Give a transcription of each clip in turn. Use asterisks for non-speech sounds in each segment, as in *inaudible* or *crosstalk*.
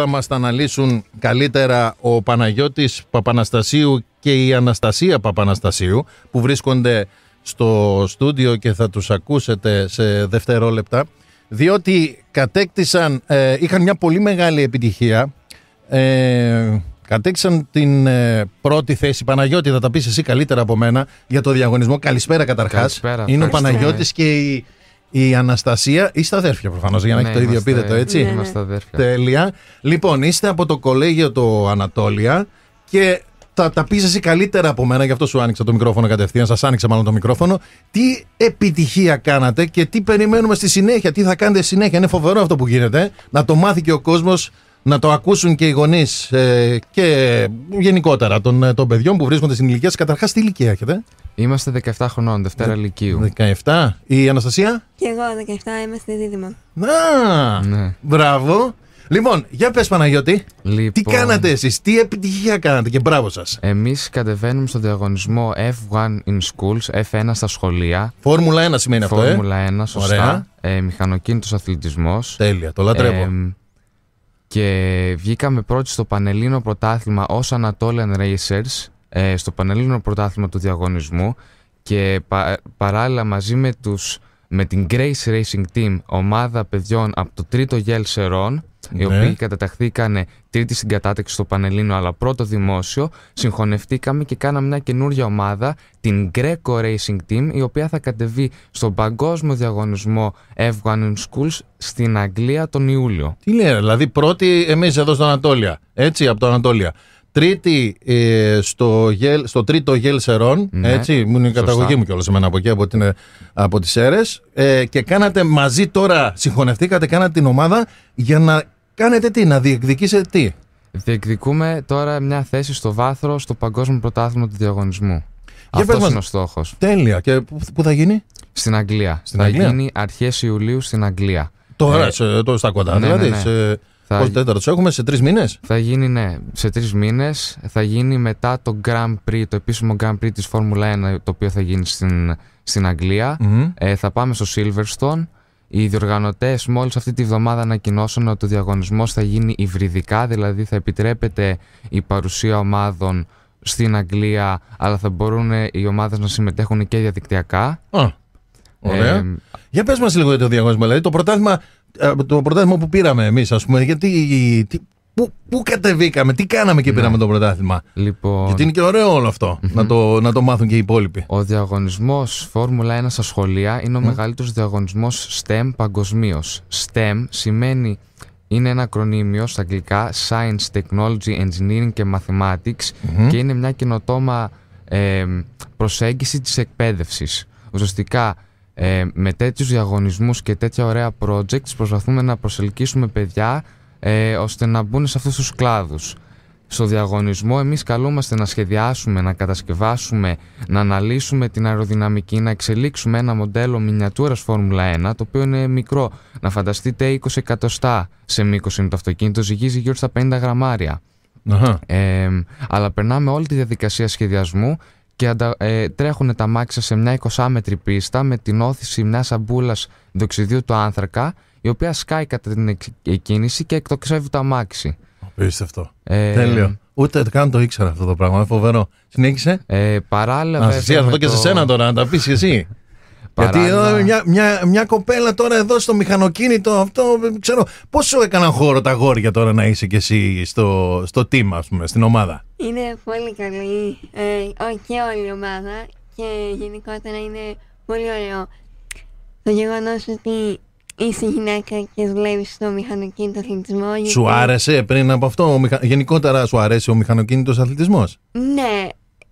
θα μας τα αναλύσουν καλύτερα ο Παναγιώτης Παπαναστασίου και η Αναστασία Παπαναστασίου που βρίσκονται στο στούντιο και θα τους ακούσετε σε δευτερόλεπτα διότι κατέκτησαν, ε, είχαν μια πολύ μεγάλη επιτυχία ε, κατέκτησαν την ε, πρώτη θέση Παναγιώτη θα τα πεις εσύ καλύτερα από μένα για το διαγωνισμό, καλησπέρα καταρχάς είναι ο Παναγιώτης και η η Αναστασία είστε αδέρφια προφανώς, για να ναι, έχει το ίδιο το έτσι. Ναι, είμαστε αδέρφια. Τέλεια. Λοιπόν, είστε από το κολέγιο το Ανατόλια και θα τα πεις εσύ καλύτερα από μένα, γι' αυτό σου άνοιξα το μικρόφωνο κατευθείαν, σας άνοιξα μάλλον το μικρόφωνο. Τι επιτυχία κάνατε και τι περιμένουμε στη συνέχεια, τι θα κάνετε συνέχεια. Είναι φοβερό αυτό που γίνεται, ε. να το μάθει και ο κόσμος να το ακούσουν και οι γονείς ε, και γενικότερα των, ε, των παιδιών που βρίσκονται στην ηλικία σας. Καταρχάς, τι ηλικία έχετε. Είμαστε 17 χρονών, Δευτέρα Λυκείου. 17. Η Αναστασία. Και εγώ 17, είμαστε δίδυμα. Να! Ναι. Μπράβο. Λοιπόν, για πες Παναγιώτη, τι λοιπόν. κάνατε εσείς, τι επιτυχία κάνατε και μπράβο σας. Εμείς κατεβαίνουμε στον διαγωνισμό F1 in schools, F1 στα σχολεία. Φόρμουλα 1 σημαίνει Formula αυτό, ε. Φόρμουλα 1, σημαινει Ωραία. Ε, Μηχανοκίνητος αθλητισμός. Τέλεια, ε μηχανοκινητο αθλητισμο τελεια το λατρευω και βγήκαμε πρώτοι στο Πανελλήνιο Πρωτάθλημα ως Anatolian Racers ε, στο Πανελλήνιο Πρωτάθλημα του διαγωνισμού και παράλληλα μαζί με, τους, με την Grace Racing Team ομάδα παιδιών από το τρίτο ο ναι. οι οποίοι καταταχθήκαν τρίτη στην κατάταξη στο Πανελλήνιο, αλλά πρώτο δημόσιο, συγχωνευτήκαμε και κάναμε μια καινούργια ομάδα, την Greco Racing Team, η οποία θα κατεβεί στον παγκόσμιο διαγωνισμό F1 Schools στην Αγγλία τον Ιούλιο. Τι λέει, δηλαδή πρώτη εμείς εδώ στο Ανατόλια. Έτσι, από το Ανατόλια. Τρίτη ε, στο, γελ, στο τρίτο γέλ Σερών, ναι, έτσι, μου είναι η καταγωγή μου κιόλας εμένα από εκεί, από, την, ε, από τις Σέρες, ε, και κάνατε μαζί τώρα, συγχωνευτήκατε, κάνατε την ομάδα για να Κάνετε τι, να διεκδικήσετε τι. Διεκδικούμε τώρα μια θέση στο βάθρο στο Παγκόσμιο Πρωτάθλημα του Διαγωνισμού. Για Αυτός είναι ο στόχος. Τέλεια. Και πού θα γίνει, Στην Αγγλία. Στην θα Αγγλία. γίνει αρχές Ιουλίου στην Αγγλία. Τώρα, ε, το, στα κοντά, ναι, δηλαδή. Ναι, ναι. Σε... Θα... Πώς τέταρτος έχουμε σε τρεις μήνες. Θα γίνει, ναι, σε τρεις μήνες. Θα γίνει μετά το Grand Prix, το επίσημο Grand Prix της Φόρμουλα 1, το οποίο θα γίνει στην, στην αγγλια ε, θα πάμε στο Silverstone. Οι διοργανωτές μόλις αυτή τη βδομάδα ανακοινώσαν ότι ο διαγωνισμός θα γίνει υβριδικά, δηλαδή θα επιτρέπεται η παρουσία ομάδων στην Αγγλία, αλλά θα μπορούν οι ομάδες να συμμετέχουν και διαδικτυακά. ωραία. Ε, για πες μας λίγο για το διαγωνισμό. Δηλαδή το πρωτάθλημα, ε, το που πήραμε εμείς, ας πούμε, γιατί Πού, πού κατεβήκαμε, τι κάναμε και ναι. πήραμε το πρωτάθλημα. Λοιπόν, Γιατί είναι και ωραίο όλο να, το, να το μάθουν και οι υπόλοιποι. Ο διαγωνισμός Φόρμουλα 1 στα σχολεία είναι ο mm. μεγαλύτερος διαγωνισμός STEM παγκοσμίως. STEM σημαίνει είναι ένα ακρονίμιο στα αγγλικά Science, Technology, Engineering και Mathematics και είναι μια καινοτόμα ε, προσέγγιση της εκπαίδευσης. Ουσιαστικά ε, με τέτοιους διαγωνισμούς και τέτοια ωραία projects προσπαθούμε να προσελκύσουμε παιδιά ε, ώστε να μπουν σε αυτούς τους κλάδους. Στο διαγωνισμό εμείς καλούμαστε να σχεδιάσουμε, να κατασκευάσουμε, να αναλύσουμε την αεροδυναμική, να εξελίξουμε ένα μοντέλο μινιατούρας Φόρμουλα 1, το οποίο είναι μικρό. Να φανταστείτε 20 εκατοστά σε μήκος είναι το αυτοκίνητο, ζυγίζει γύρω στα 50 γραμμάρια. αλλά περνάμε όλη τη διαδικασία σχεδιασμού και ε, τρέχουν τα μάξια σε μια 20 μέτρη πίστα με την όθηση μιας αμπούλας δοξιδίου του άνθρακα η οποία σκάει κατά την εκκίνηση και εκτοξεύει το αμάξι. Απίστευτο. Ε, Τέλειο. Ούτε καν το ήξερα αυτό το πράγμα. φοβερό. Συνέχισε. Ε, παράλληλα. Να το... και σε σένα τώρα, να τα πεις εσύ. *laughs* Γιατί εδώ μια, μια, κοπέλα τώρα εδώ στο μηχανοκίνητο αυτό, ε, ξέρω, πόσο έκαναν χώρο τα γόρια τώρα να είσαι κι εσύ στο, στο team, ας πούμε, στην ομάδα. Είναι πολύ καλή ε, και όλη η ομάδα και γενικότερα είναι πολύ ωραίο. Το γεγονός ότι είσαι γυναίκα και δουλεύεις στο μηχανοκίνητο αθλητισμό. Γιατί... Σου άρεσε πριν από αυτό, μηχα... γενικότερα σου αρέσει ο μηχανοκίνητος αθλητισμός. Ναι.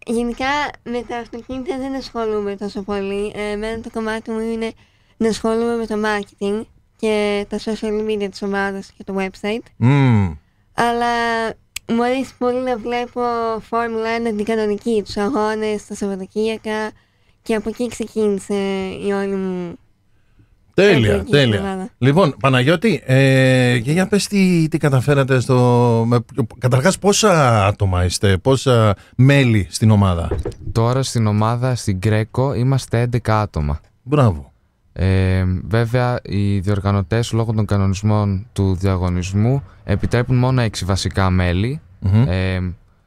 Γενικά με τα αυτοκίνητα δεν ασχολούμαι τόσο πολύ. Εμένα το κομμάτι μου είναι να ασχολούμαι με το marketing και τα social media της ομάδας και το website. Mm. Αλλά μου αρέσει πολύ να βλέπω Formula 1 την κανονική, τους αγώνες, τα Σαββατοκύριακα και από εκεί ξεκίνησε η όλη μου Τέλεια, τέλεια. Λοιπόν, Παναγιώτη, ε, και για πες τι, τι καταφέρατε στο... καταρχάς πόσα άτομα είστε, πόσα μέλη στην ομάδα. Τώρα στην ομάδα, στην Κρέκο, είμαστε 11 άτομα. Μπράβο. Ε, βέβαια, οι διοργανωτές λόγω των κανονισμών του διαγωνισμού επιτρέπουν μόνο 6 βασικά Ε,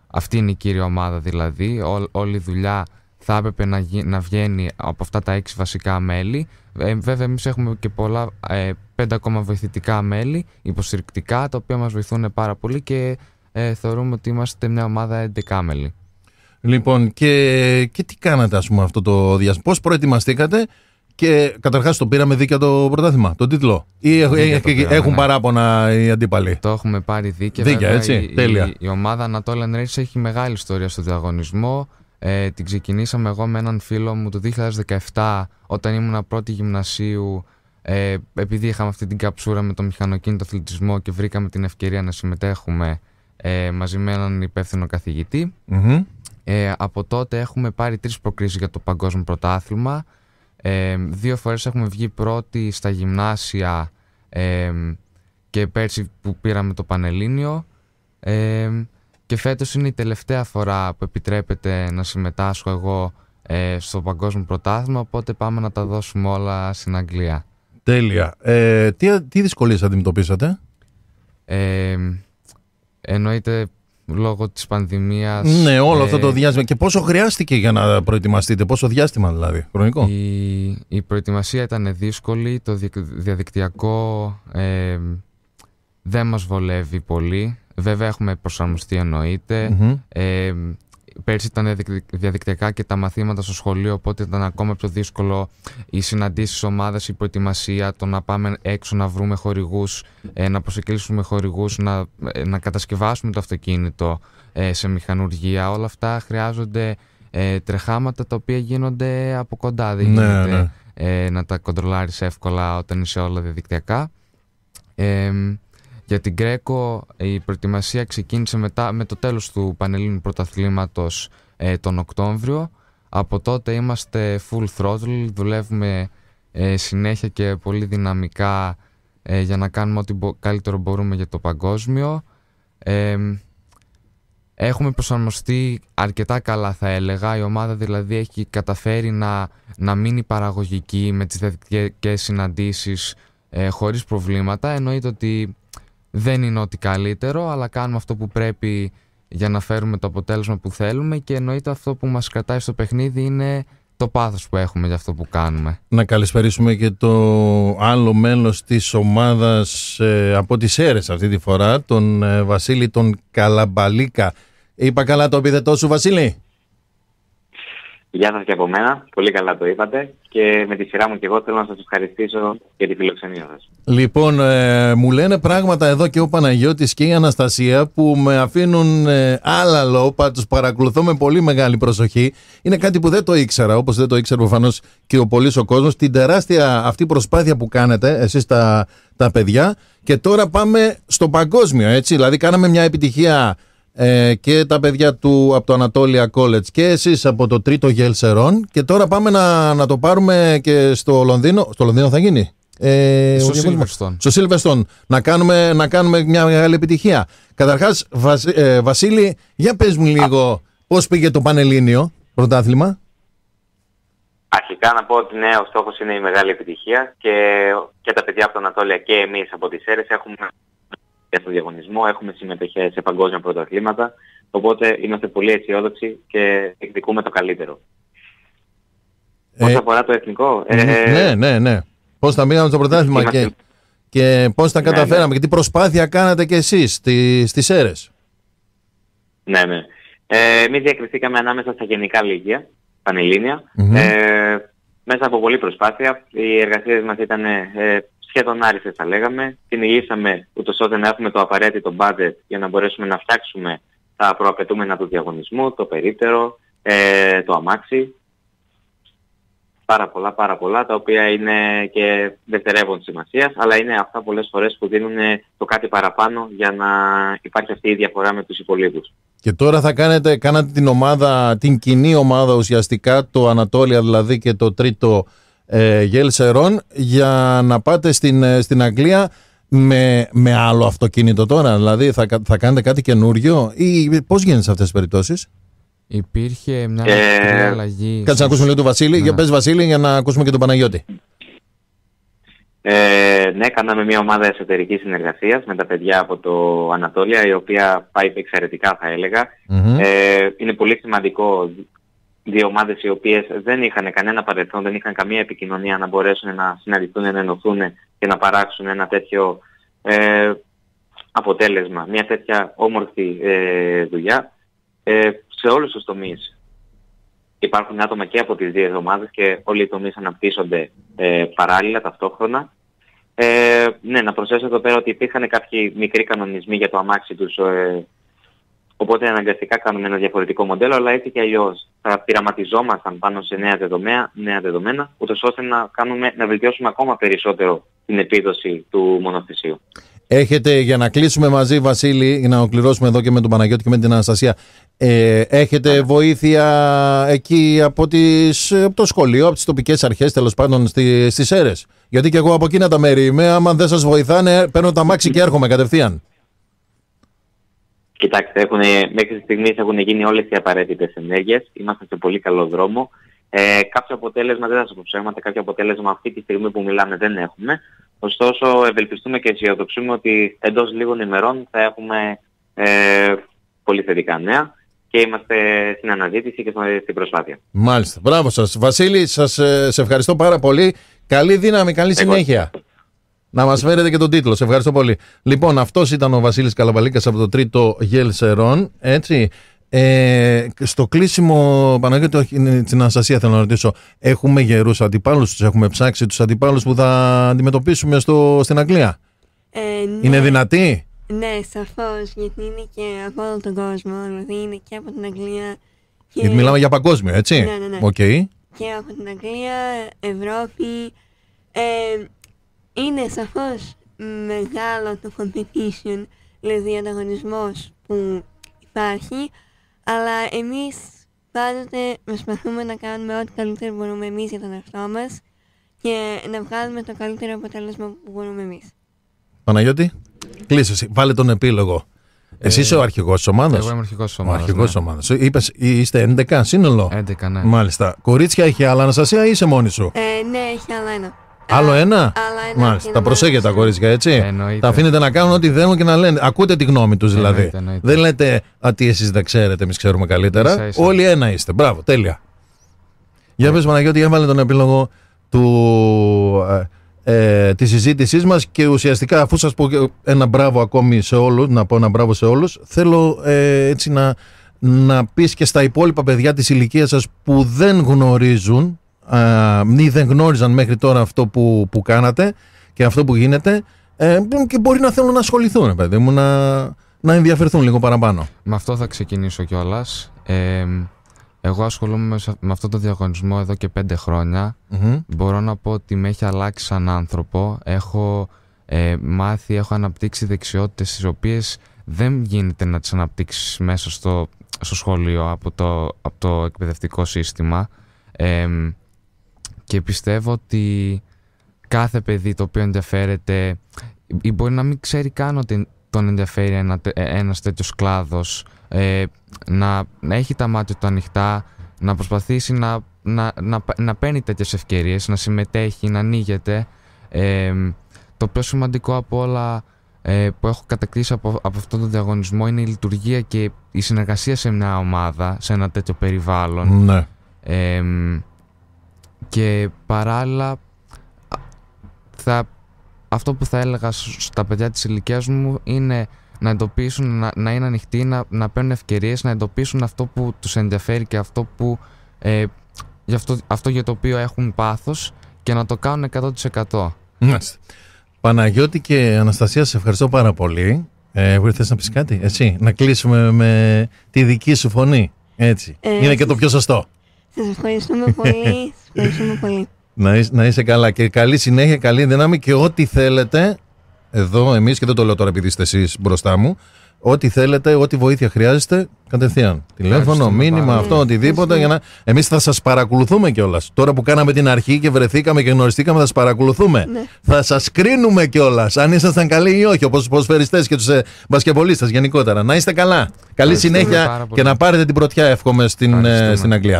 αυτή είναι η κύρια ομάδα δηλαδή. όλη η δουλειά θα έπρεπε να, να βγαίνει από αυτά τα έξι βασικά μέλη. Ε, βέβαια, εμείς έχουμε και πολλά, ε, πέντε ακόμα βοηθητικά μέλη, υποστηρικτικά, τα οποία μας βοηθούν πάρα πολύ και ε, θεωρούμε ότι είμαστε μια ομάδα 11 μέλη. Λοιπόν, και, και τι κάνατε, ας πούμε, αυτό το διάστημα. Πώς προετοιμαστήκατε και καταρχάς το πήραμε δίκαια το πρωτάθλημα, τον τίτλο. Ή ναι, το πήραμε, έχουν ναι. παράπονα οι αντίπαλοι. Το έχουμε πάρει δίκαια. Δίκαια, βέβαια, έτσι. Η, εχουν παραπονα οι αντιπαλοι το εχουμε παρει δικαια ετσι η τελεια Η, η ομάδα Anatolian Race έχει μεγάλη ιστορία στον διαγωνισμό. Ε, την ξεκινήσαμε εγώ με έναν φίλο μου το 2017 όταν ήμουν πρώτη γυμνασίου ε, επειδή είχαμε αυτή την καψούρα με το μηχανοκίνητο αθλητισμό και βρήκαμε την ευκαιρία να συμμετέχουμε ε, μαζί με έναν υπεύθυνο Ε, από τότε έχουμε πάρει τρεις προκρίσεις για το παγκόσμιο πρωτάθλημα. Ε, δύο φορές έχουμε βγει πρώτοι στα γυμνάσια ε, και πέρσι που πήραμε το Πανελλήνιο. Ε, και φέτος είναι η τελευταία φορά που επιτρέπεται να συμμετάσχω εγώ ε, στο παγκόσμιο πρωτάθλημα, οπότε πάμε να τα δώσουμε όλα στην Αγγλία. Τέλεια. Ε, τι, τι δυσκολίες αντιμετωπίσατε? Ε, εννοείται λόγω της πανδημίας. Ναι, όλο ε, αυτό το διάστημα. Και πόσο χρειάστηκε για να προετοιμαστείτε, πόσο διάστημα δηλαδή, χρονικό. Η, προετοιμασία ήταν δύσκολη, το διαδικτυακό ε, δεν μας βολεύει πολύ. Βέβαια έχουμε προσαρμοστεί εννοείται. Mm-hmm. Ε, πέρσι ήταν διαδικτυακά και τα μαθήματα στο σχολείο, οπότε ήταν ακόμα πιο δύσκολο οι συναντήσεις ομάδα, η προετοιμασία, το να πάμε έξω να βρούμε χορηγούς, ε, να προσεκλήσουμε χορηγούς, να, ε, να κατασκευάσουμε το αυτοκίνητο ε, σε μηχανουργία. Όλα αυτά χρειάζονται τρεχάματα τα οποία γίνονται από κοντά. Δεν ναι, γίνεται ναι. να τα κοντρολάρεις εύκολα όταν είσαι όλα διαδικτυακά. Για την Κρέκο η προετοιμασία ξεκίνησε μετά, με το τέλος του Πανελλήνιου Πρωταθλήματος ε, τον Οκτώβριο. Από τότε είμαστε full throttle, δουλεύουμε ε, συνέχεια και πολύ δυναμικά ε, για να κάνουμε ό,τι καλύτερο μπορούμε για το παγκόσμιο. Έχουμε προσαρμοστεί αρκετά καλά θα έλεγα. Η ομάδα δηλαδή έχει καταφέρει να, να μείνει παραγωγική με τις δεδικές συναντήσεις χωρίς προβλήματα. Εννοείται ότι δεν είναι ό,τι καλύτερο, αλλά κάνουμε αυτό που πρέπει για να φέρουμε το αποτέλεσμα που θέλουμε και εννοείται αυτό που μας κρατάει στο παιχνίδι είναι το πάθος που έχουμε για αυτό που κάνουμε. Να καλησπερίσουμε και το άλλο μέλος της ομάδας ε, από τις ΣΕΡΕΣ αυτή τη φορά, τον ε, Βασίλη τον Καλαμπαλίκα. Είπα καλά το επίθετό σου Βασίλη. Γεια σας και από μένα, πολύ καλά το είπατε και με τη σειρά μου και εγώ θέλω να σας ευχαριστήσω για τη φιλοξενία σας. Λοιπόν, ε, μου λένε πράγματα εδώ και ο Παναγιώτης και η Αναστασία που με αφήνουν ε, άλλα λόπα, τους παρακολουθώ με πολύ μεγάλη προσοχή. Είναι κάτι που δεν το ήξερα, όπως δεν το ήξερε προφανώς και ο πολλής ο κόσμος, την τεράστια αυτή προσπάθεια που κάνετε εσείς τα, τα παιδιά και τώρα πάμε στο παγκόσμιο, έτσι, δηλαδή κάναμε μια επιτυχία ε, και τα παιδιά του από το Ανατόλια College και εσείς από το τρίτο Γελσερών και τώρα πάμε να, να το πάρουμε και στο Λονδίνο. Στο Λονδίνο θα γίνει. Ε, στο Στο Να κάνουμε, να κάνουμε μια μεγάλη επιτυχία. Καταρχάς, ε, Βασίλη, για πες μου λίγο πώς πώς πήγε το Πανελλήνιο πρωτάθλημα. Αρχικά να πω ότι ναι, ο στόχος είναι η μεγάλη επιτυχία και, και τα παιδιά από το Ανατόλια και εμείς από τις ΣΕΡΕΣ έχουμε και στο διαγωνισμό, έχουμε συμμετοχές σε παγκόσμια πρωταθλήματα, οπότε είμαστε πολύ αισιόδοξοι και εκδικούμε το καλύτερο. Ε, αφορά το εθνικό... Ε, ναι, ε, ναι, ναι. ναι. Πώς θα μείναμε στο πρωτάθλημα και, και πώς τα ναι, ναι. καταφέραμε ναι, και τι προσπάθεια κάνατε κι εσείς, στις αίρες. Ναι, ναι. Ε, εμείς διακριθήκαμε ανάμεσα στα γενικά λύκεια, πανελλήνια, ε, μέσα από πολλή προσπάθεια. Οι εργασίες μας ήταν ε, σχεδόν άριστες θα λέγαμε. Την υγήσαμε ούτως ώστε να έχουμε το απαραίτητο budget για να μπορέσουμε να φτιάξουμε τα προαπαιτούμενα του διαγωνισμού, το περίπτερο, ε, το αμάξι. Πάρα πολλά, πάρα πολλά, τα οποία είναι και δευτερεύον σημασία, αλλά είναι αυτά πολλές φορές που δίνουν ε, το κάτι παραπάνω για να υπάρχει αυτή η διαφορά με τους υπολείπους. Και τώρα θα κάνετε, κάνατε την ομάδα, την κοινή ομάδα ουσιαστικά, το Ανατόλια δηλαδή και το τρίτο ε, για να πάτε στην, ε, στην Αγγλία με, με άλλο αυτοκίνητο τώρα. Δηλαδή θα, θα κάνετε κάτι καινούριο ή πώς γίνεται σε αυτές τις περιπτώσεις. Υπήρχε μια ε... αλλαγή. Κάτσε να ακούσουμε λίγο του Βασίλη. Για ναι. πες Βασίλη για να ακούσουμε και τον Παναγιώτη. Ε, ναι, κάναμε μια ομάδα εσωτερικής συνεργασίας με τα παιδιά από το Ανατόλια, η οποία πάει εξαιρετικά θα ελεγα Ε, είναι πολύ σημαντικό δύο ομάδες οι οποίες δεν είχαν κανένα παρελθόν, δεν είχαν καμία επικοινωνία να μπορέσουν να συναντηθούν, να ενωθούν και να παράξουν ένα τέτοιο ε, αποτέλεσμα, μια τέτοια όμορφη ε, δουλειά. Ε, σε όλους τους τομείς υπάρχουν άτομα και από τις δύο ομάδες και όλοι οι τομείς αναπτύσσονται ε, παράλληλα ταυτόχρονα. Ε, ναι, να προσθέσω εδώ πέρα ότι υπήρχαν κάποιοι μικροί κανονισμοί για το αμάξι τους ε, Οπότε αναγκαστικά κάνουμε ένα διαφορετικό μοντέλο, αλλά έτσι και αλλιώς θα πειραματιζόμασταν πάνω σε νέα δεδομένα, νέα δεδομένα ούτως ώστε να, κάνουμε, να βελτιώσουμε ακόμα περισσότερο την επίδοση του μονοθεσίου. Έχετε, για να κλείσουμε μαζί Βασίλη, να ολοκληρώσουμε εδώ και με τον Παναγιώτη και με την Αναστασία, ε, έχετε βοήθεια εκεί από, τις, από το σχολείο, από τις τοπικές αρχές, τέλος πάντων στι στις Γιατί και εγώ από εκείνα τα μέρη είμαι, άμα δεν σας βοηθάνε παίρνω τα μάξι και έρχομαι κατευθείαν. Κοιτάξτε, έχουν, μέχρι στιγμής έχουν γίνει όλες οι απαραίτητες ενέργειες. Είμαστε σε πολύ καλό δρόμο. Ε, κάποιο αποτέλεσμα, δεν θα σας πω ψέματα, κάποιο αποτέλεσμα αυτή τη στιγμή που μιλάμε δεν έχουμε. Ωστόσο, ευελπιστούμε και αισιοδοξούμε ότι εντός λίγων ημερών θα έχουμε ε, πολύ θετικά νέα και είμαστε στην αναζήτηση και στην προσπάθεια. Μάλιστα. Μπράβο σας, Βασίλη, σας ε, ευχαριστώ πάρα πολύ. Καλή δύναμη, καλή συνέχεια. Να μας φέρετε και τον τίτλο. Σε ευχαριστώ πολύ. Λοιπόν, αυτός ήταν ο Βασίλης Καλαμπαλίκας από το τρίτο Γελσερών. Έτσι. Ε, στο κλείσιμο, Παναγιώτη, όχι, την Αναστασία θέλω να ρωτήσω. Έχουμε γερούς αντιπάλους, τους έχουμε ψάξει, τους αντιπάλους που θα αντιμετωπίσουμε στο, στην Αγγλία. Ε, ναι. Είναι δυνατοί. Ναι, σαφώς, γιατί είναι και από όλο τον κόσμο, δηλαδή είναι και από την Αγγλία. Και... Γιατί μιλάμε για παγκόσμιο, έτσι. Ναι, ναι, ναι. Okay. Και από την Αγγλία, Ευρώπη. Ε, είναι σαφώς μεγάλο το competition, δηλαδή ο ανταγωνισμό που υπάρχει, αλλά εμείς πάντοτε προσπαθούμε να κάνουμε ό,τι καλύτερο μπορούμε εμείς για τον εαυτό μας και να βγάλουμε το καλύτερο αποτέλεσμα που μπορούμε εμείς. Παναγιώτη, κλείσε, βάλε τον επίλογο. Ε, εσύ είσαι ο αρχηγός της ομάδας. Εγώ είμαι ο αρχηγός της ομάδα. Ο αρχηγός ναι. της ομάδας. Είπες, είστε 11 σύνολο. 11, ναι. Μάλιστα. Κορίτσια έχει άλλα, Αναστασία, ή είσαι μόνη σου. Ε, ναι, έχει άλλα ένα. Άλλο ένα. Μάλιστα. Τα προσέχετε τα κορίτσια, έτσι. Τα αφήνετε να κάνουν ό,τι θέλουν και να λένε. Ακούτε τη γνώμη τους δηλαδή. Δεν λέτε ότι εσείς δεν ξέρετε, εμείς ξέρουμε καλύτερα. Όλοι ένα είστε. Μπράβο, τέλεια. Για πες Παναγιώτη, έβαλε τον επίλογο του, ε, ε της συζήτησής μας και ουσιαστικά, αφού σας πω ένα μπράβο ακόμη σε όλους, να πω ένα μπράβο σε όλους, θέλω ε, έτσι να, να πεις και στα υπόλοιπα παιδιά της ηλικίας σας που δεν γνωρίζουν μη δεν γνώριζαν μέχρι τώρα αυτό που, που κάνατε και αυτό που γίνεται ε, και μπορεί να θέλουν να ασχοληθούν, παιδί μου, να, να ενδιαφερθούν λίγο παραπάνω. Με αυτό θα ξεκινήσω κιόλας. Ε, εγώ ασχολούμαι με αυτό το διαγωνισμό εδώ και πέντε Μπορώ να πω ότι με έχει αλλάξει σαν άνθρωπο. Έχω ε, μάθει, έχω αναπτύξει δεξιότητες τις οποίες δεν γίνεται να τις αναπτύξεις μέσα στο, στο σχολείο από το, από το εκπαιδευτικό σύστημα. Ε, και πιστεύω ότι κάθε παιδί το οποίο ενδιαφέρεται ή μπορεί να μην ξέρει καν ότι τον ενδιαφέρει ένα, ε, ένας τέτοιος κλάδος ε, να, έχει τα μάτια του ανοιχτά να προσπαθήσει να, να, να, να παίρνει τέτοιες ευκαιρίες να συμμετέχει, να ανοίγεται ε, το πιο σημαντικό από όλα που έχω κατακτήσει από, από αυτόν τον διαγωνισμό είναι η λειτουργία και η συνεργασία σε μια ομάδα σε ένα τέτοιο περιβάλλον ναι και παράλληλα θα, αυτό που θα έλεγα στα παιδιά της ηλικίας μου είναι να εντοπίσουν, να, να είναι ανοιχτοί, να, να παίρνουν ευκαιρίες, να εντοπίσουν αυτό που τους ενδιαφέρει και αυτό, που, ε, για αυτό, για το οποίο έχουν πάθος και να το κάνουν 100%. Παναγιώτη και Αναστασία, σε ευχαριστώ πάρα πολύ. Ε, να πεις κάτι, εσύ, να κλείσουμε με τη δική σου φωνή, έτσι. Ε, είναι και το πιο σωστό. Σας ευχαριστούμε πολύ. *laughs* ευχαριστούμε πολύ. Να, είσαι, να είσαι καλά και καλή συνέχεια, καλή δύναμη και ό,τι θέλετε, εδώ εμείς και δεν το λέω τώρα επειδή είστε εσείς μπροστά μου, Ό,τι θέλετε, ό,τι βοήθεια χρειάζεστε, κατευθείαν. Τηλέφωνο, μήνυμα, αυτό, οτιδήποτε. Για να... Εμείς θα σας παρακολουθούμε κιόλας. Τώρα που κάναμε την αρχή και βρεθήκαμε και γνωριστήκαμε, θα σας παρακολουθούμε. Ναι. Θα σας κρίνουμε κιόλας. Αν ήσασταν καλοί ή όχι, όπως τους και τους ε, μπασκευολίστες γενικότερα. Να είστε καλά. Καλή συνέχεια και να πάρετε την πρωτιά, εύχομαι, στην, ε, στην Αγγλία.